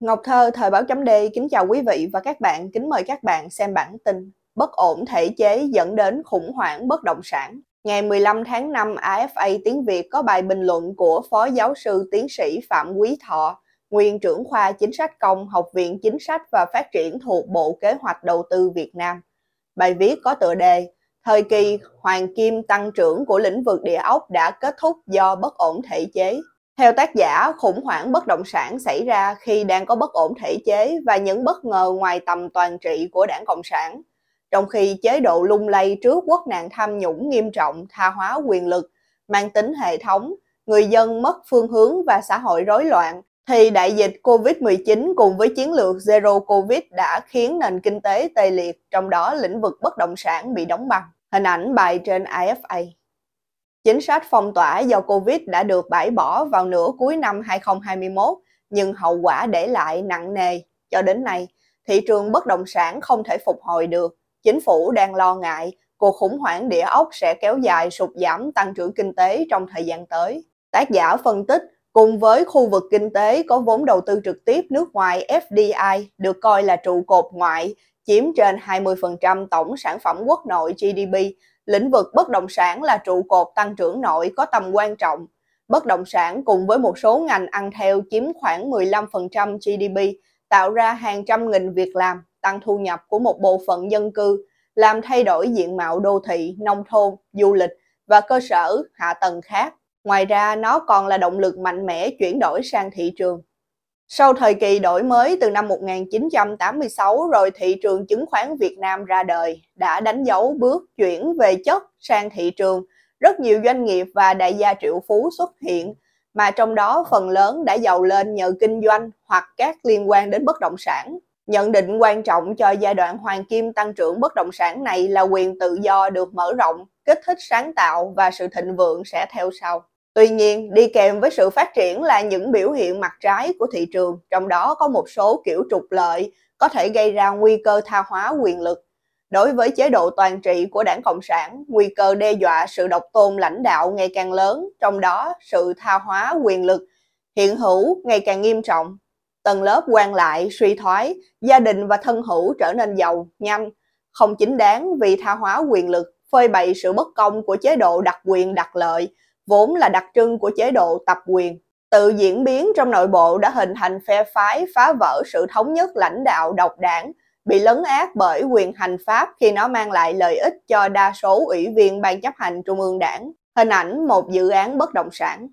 Ngọc Thơ, Thời báo chấm D, kính chào quý vị và các bạn, kính mời các bạn xem bản tin Bất ổn thể chế dẫn đến khủng hoảng bất động sản. Ngày 15 tháng 5, AFA Tiếng Việt có bài bình luận của Phó Giáo sư Tiến sĩ Phạm Quý Thọ, nguyên trưởng khoa Chính sách Công, Học viện Chính sách và Phát triển thuộc Bộ Kế hoạch Đầu tư Việt Nam. Bài viết có tựa đề Thời kỳ hoàng kim tăng trưởng của lĩnh vực địa ốc đã kết thúc do bất ổn thể chế. Theo tác giả, khủng hoảng bất động sản xảy ra khi đang có bất ổn thể chế và những bất ngờ ngoài tầm toàn trị của đảng Cộng sản, trong khi chế độ lung lay trước quốc nạn tham nhũng nghiêm trọng tha hóa quyền lực, mang tính hệ thống, người dân mất phương hướng và xã hội rối loạn, thì đại dịch COVID-19 cùng với chiến lược Zero Covid đã khiến nền kinh tế tê liệt, trong đó lĩnh vực bất động sản bị đóng băng. Hình ảnh bài trên AFA. Chính sách phong tỏa do Covid đã được bãi bỏ vào nửa cuối năm 2021, nhưng hậu quả để lại nặng nề. Cho đến nay, thị trường bất động sản không thể phục hồi được. Chính phủ đang lo ngại cuộc khủng hoảng địa ốc sẽ kéo dài sụt giảm tăng trưởng kinh tế trong thời gian tới. Tác giả phân tích, cùng với khu vực kinh tế có vốn đầu tư trực tiếp nước ngoài FDI được coi là trụ cột ngoại, chiếm trên 20% tổng sản phẩm quốc nội GDP lĩnh vực bất động sản là trụ cột tăng trưởng nội có tầm quan trọng. Bất động sản cùng với một số ngành ăn theo chiếm khoảng 15% GDP, tạo ra hàng trăm nghìn việc làm, tăng thu nhập của một bộ phận dân cư, làm thay đổi diện mạo đô thị, nông thôn, du lịch và cơ sở hạ tầng khác. Ngoài ra, nó còn là động lực mạnh mẽ chuyển đổi sang thị trường. Sau thời kỳ đổi mới từ năm 1986 rồi thị trường chứng khoán Việt Nam ra đời đã đánh dấu bước chuyển về chất sang thị trường. Rất nhiều doanh nghiệp và đại gia triệu phú xuất hiện mà trong đó phần lớn đã giàu lên nhờ kinh doanh hoặc các liên quan đến bất động sản. Nhận định quan trọng cho giai đoạn hoàng kim tăng trưởng bất động sản này là quyền tự do được mở rộng, kích thích sáng tạo và sự thịnh vượng sẽ theo sau. Tuy nhiên, đi kèm với sự phát triển là những biểu hiện mặt trái của thị trường, trong đó có một số kiểu trục lợi có thể gây ra nguy cơ tha hóa quyền lực. Đối với chế độ toàn trị của đảng Cộng sản, nguy cơ đe dọa sự độc tôn lãnh đạo ngày càng lớn, trong đó sự tha hóa quyền lực hiện hữu ngày càng nghiêm trọng. Tầng lớp quan lại suy thoái, gia đình và thân hữu trở nên giàu, nhanh, không chính đáng vì tha hóa quyền lực, phơi bày sự bất công của chế độ đặc quyền đặc lợi, vốn là đặc trưng của chế độ tập quyền. Tự diễn biến trong nội bộ đã hình thành phe phái phá vỡ sự thống nhất lãnh đạo độc đảng, bị lấn át bởi quyền hành pháp khi nó mang lại lợi ích cho đa số ủy viên ban chấp hành trung ương đảng. Hình ảnh một dự án bất động sản.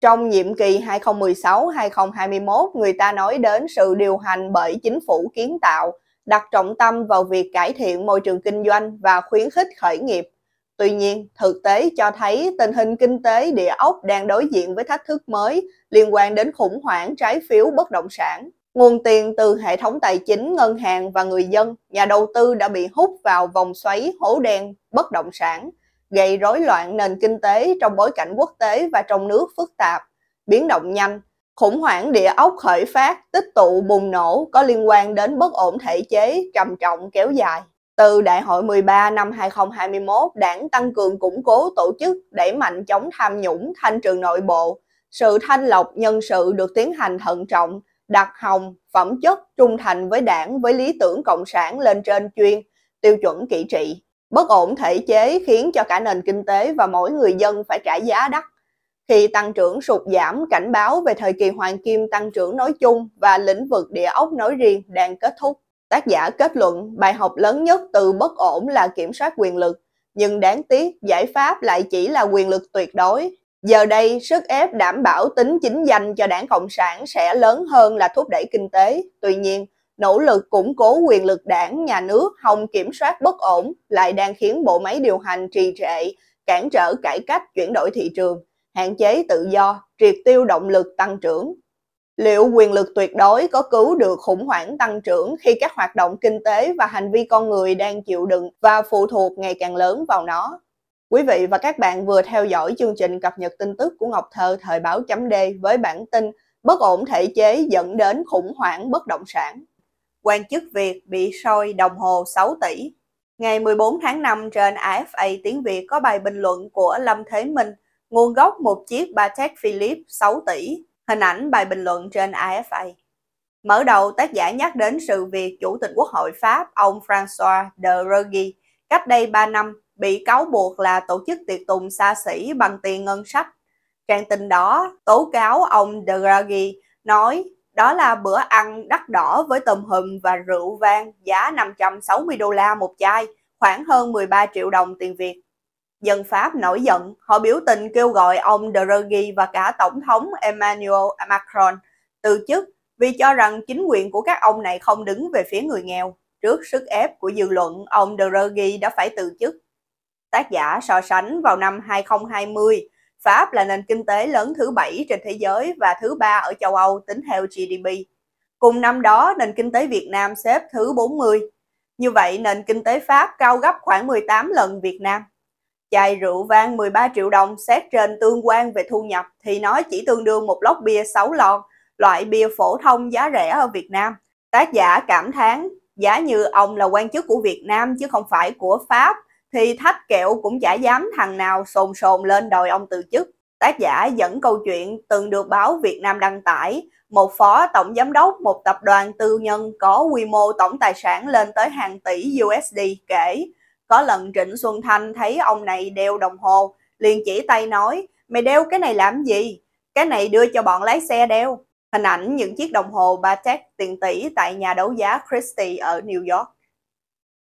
Trong nhiệm kỳ 2016-2021, người ta nói đến sự điều hành bởi chính phủ kiến tạo, đặt trọng tâm vào việc cải thiện môi trường kinh doanh và khuyến khích khởi nghiệp, Tuy nhiên, thực tế cho thấy tình hình kinh tế địa ốc đang đối diện với thách thức mới liên quan đến khủng hoảng trái phiếu bất động sản. Nguồn tiền từ hệ thống tài chính, ngân hàng và người dân, nhà đầu tư đã bị hút vào vòng xoáy hố đen bất động sản, gây rối loạn nền kinh tế trong bối cảnh quốc tế và trong nước phức tạp, biến động nhanh. Khủng hoảng địa ốc khởi phát, tích tụ bùng nổ có liên quan đến bất ổn thể chế trầm trọng kéo dài. Từ Đại hội 13 năm 2021, đảng tăng cường củng cố tổ chức, đẩy mạnh chống tham nhũng, thanh trừ nội bộ. Sự thanh lọc nhân sự được tiến hành thận trọng, đặt hồng, phẩm chất, trung thành với đảng, với lý tưởng cộng sản lên trên chuyên, tiêu chuẩn kỹ trị. Bất ổn thể chế khiến cho cả nền kinh tế và mỗi người dân phải trả giá đắt. Khi tăng trưởng sụt giảm, cảnh báo về thời kỳ hoàng kim tăng trưởng nói chung và lĩnh vực địa ốc nói riêng đang kết thúc. Tác giả kết luận bài học lớn nhất từ bất ổn là kiểm soát quyền lực, nhưng đáng tiếc giải pháp lại chỉ là quyền lực tuyệt đối. Giờ đây, sức ép đảm bảo tính chính danh cho đảng Cộng sản sẽ lớn hơn là thúc đẩy kinh tế. Tuy nhiên, nỗ lực củng cố quyền lực đảng, nhà nước, hồng kiểm soát bất ổn lại đang khiến bộ máy điều hành trì trệ, cản trở cải cách chuyển đổi thị trường, hạn chế tự do, triệt tiêu động lực tăng trưởng liệu quyền lực tuyệt đối có cứu được khủng hoảng tăng trưởng khi các hoạt động kinh tế và hành vi con người đang chịu đựng và phụ thuộc ngày càng lớn vào nó. Quý vị và các bạn vừa theo dõi chương trình cập nhật tin tức của Ngọc Thơ thời báo chấm D với bản tin Bất ổn thể chế dẫn đến khủng hoảng bất động sản. Quan chức Việt bị soi đồng hồ 6 tỷ. Ngày 14 tháng 5 trên AFA tiếng Việt có bài bình luận của Lâm Thế Minh, nguồn gốc một chiếc Patek Philippe 6 tỷ Hình ảnh bài bình luận trên AFA. Mở đầu, tác giả nhắc đến sự việc Chủ tịch Quốc hội Pháp ông François de Rugy cách đây 3 năm bị cáo buộc là tổ chức tiệc tùng xa xỉ bằng tiền ngân sách. Trang tin đó tố cáo ông de Rugy nói đó là bữa ăn đắt đỏ với tôm hùm và rượu vang giá 560 đô la một chai, khoảng hơn 13 triệu đồng tiền Việt. Dân Pháp nổi giận, họ biểu tình kêu gọi ông Draghi và cả Tổng thống Emmanuel Macron từ chức vì cho rằng chính quyền của các ông này không đứng về phía người nghèo. Trước sức ép của dư luận, ông Draghi đã phải từ chức. Tác giả so sánh vào năm 2020, Pháp là nền kinh tế lớn thứ bảy trên thế giới và thứ ba ở châu Âu tính theo GDP. Cùng năm đó, nền kinh tế Việt Nam xếp thứ 40. Như vậy, nền kinh tế Pháp cao gấp khoảng 18 lần Việt Nam chai rượu vang 13 triệu đồng xét trên tương quan về thu nhập thì nó chỉ tương đương một lốc bia 6 lon, loại bia phổ thông giá rẻ ở Việt Nam. Tác giả cảm thán, giá như ông là quan chức của Việt Nam chứ không phải của Pháp, thì thách kẹo cũng chả dám thằng nào sồn sồn lên đòi ông từ chức. Tác giả dẫn câu chuyện từng được báo Việt Nam đăng tải, một phó tổng giám đốc một tập đoàn tư nhân có quy mô tổng tài sản lên tới hàng tỷ USD kể có lần Trịnh Xuân Thanh thấy ông này đeo đồng hồ, liền chỉ tay nói, mày đeo cái này làm gì? Cái này đưa cho bọn lái xe đeo. Hình ảnh những chiếc đồng hồ Patek tiền tỷ tại nhà đấu giá Christie ở New York.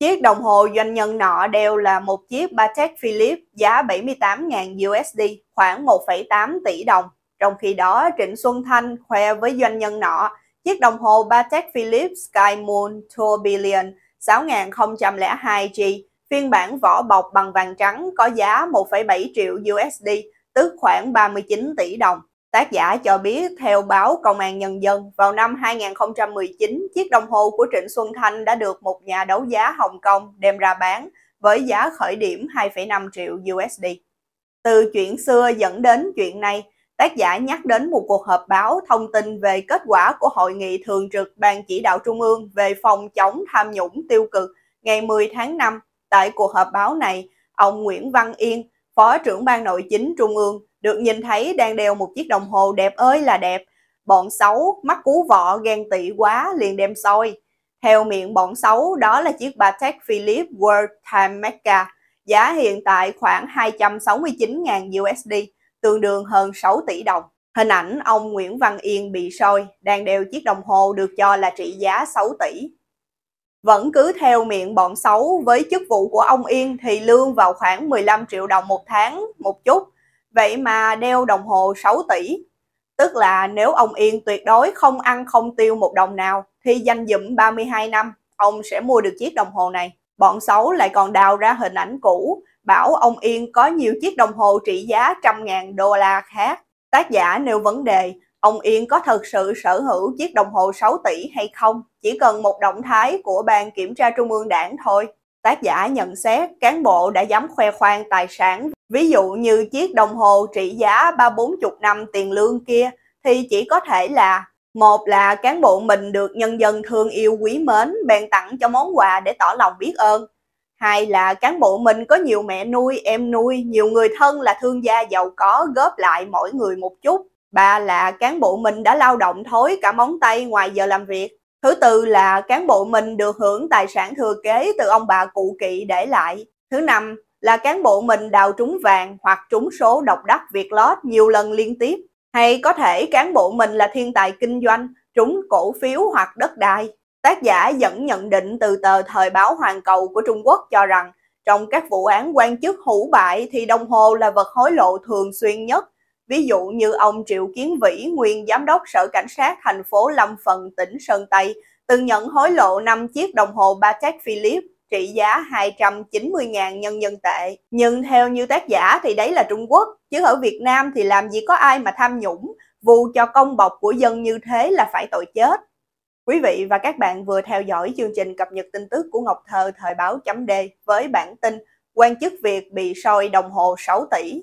Chiếc đồng hồ doanh nhân nọ đeo là một chiếc Patek Philippe giá 78.000 USD, khoảng 1,8 tỷ đồng. Trong khi đó, Trịnh Xuân Thanh khoe với doanh nhân nọ chiếc đồng hồ Patek Philippe Sky Moon Tourbillon 6002G Phiên bản vỏ bọc bằng vàng trắng có giá 1,7 triệu USD, tức khoảng 39 tỷ đồng. Tác giả cho biết theo báo Công an Nhân dân, vào năm 2019, chiếc đồng hồ của Trịnh Xuân Thanh đã được một nhà đấu giá Hồng Kông đem ra bán với giá khởi điểm 2,5 triệu USD. Từ chuyện xưa dẫn đến chuyện này, tác giả nhắc đến một cuộc họp báo thông tin về kết quả của Hội nghị Thường trực Ban Chỉ đạo Trung ương về phòng chống tham nhũng tiêu cực ngày 10 tháng 5 Tại cuộc họp báo này, ông Nguyễn Văn Yên, Phó trưởng Ban Nội chính Trung ương, được nhìn thấy đang đeo một chiếc đồng hồ đẹp ơi là đẹp. Bọn xấu, mắt cú vọ, ghen tị quá, liền đem soi. Theo miệng bọn xấu, đó là chiếc Patek Philippe World Time Mecca, giá hiện tại khoảng 269.000 USD, tương đương hơn 6 tỷ đồng. Hình ảnh ông Nguyễn Văn Yên bị soi đang đeo chiếc đồng hồ được cho là trị giá 6 tỷ vẫn cứ theo miệng bọn xấu với chức vụ của ông Yên thì lương vào khoảng 15 triệu đồng một tháng một chút. Vậy mà đeo đồng hồ 6 tỷ. Tức là nếu ông Yên tuyệt đối không ăn không tiêu một đồng nào thì danh dụm 32 năm, ông sẽ mua được chiếc đồng hồ này. Bọn xấu lại còn đào ra hình ảnh cũ, bảo ông Yên có nhiều chiếc đồng hồ trị giá trăm ngàn đô la khác. Tác giả nêu vấn đề ông Yên có thật sự sở hữu chiếc đồng hồ 6 tỷ hay không, chỉ cần một động thái của Ban Kiểm tra Trung ương Đảng thôi. Tác giả nhận xét cán bộ đã dám khoe khoang tài sản, ví dụ như chiếc đồng hồ trị giá 3-40 năm tiền lương kia thì chỉ có thể là một là cán bộ mình được nhân dân thương yêu quý mến bèn tặng cho món quà để tỏ lòng biết ơn. Hai là cán bộ mình có nhiều mẹ nuôi, em nuôi, nhiều người thân là thương gia giàu có góp lại mỗi người một chút Ba là cán bộ mình đã lao động thối cả móng tay ngoài giờ làm việc. Thứ tư là cán bộ mình được hưởng tài sản thừa kế từ ông bà cụ kỵ để lại. Thứ năm là cán bộ mình đào trúng vàng hoặc trúng số độc đắc việt lót nhiều lần liên tiếp. Hay có thể cán bộ mình là thiên tài kinh doanh, trúng cổ phiếu hoặc đất đai. Tác giả dẫn nhận định từ tờ Thời báo Hoàn Cầu của Trung Quốc cho rằng trong các vụ án quan chức hủ bại thì đồng hồ là vật hối lộ thường xuyên nhất Ví dụ như ông Triệu Kiến Vĩ, nguyên giám đốc Sở Cảnh sát thành phố Lâm Phần, tỉnh Sơn Tây, từng nhận hối lộ 5 chiếc đồng hồ Patek Philippe trị giá 290.000 nhân dân tệ. Nhưng theo như tác giả thì đấy là Trung Quốc, chứ ở Việt Nam thì làm gì có ai mà tham nhũng, vu cho công bọc của dân như thế là phải tội chết. Quý vị và các bạn vừa theo dõi chương trình cập nhật tin tức của Ngọc Thơ thời báo chấm D với bản tin quan chức Việt bị soi đồng hồ 6 tỷ.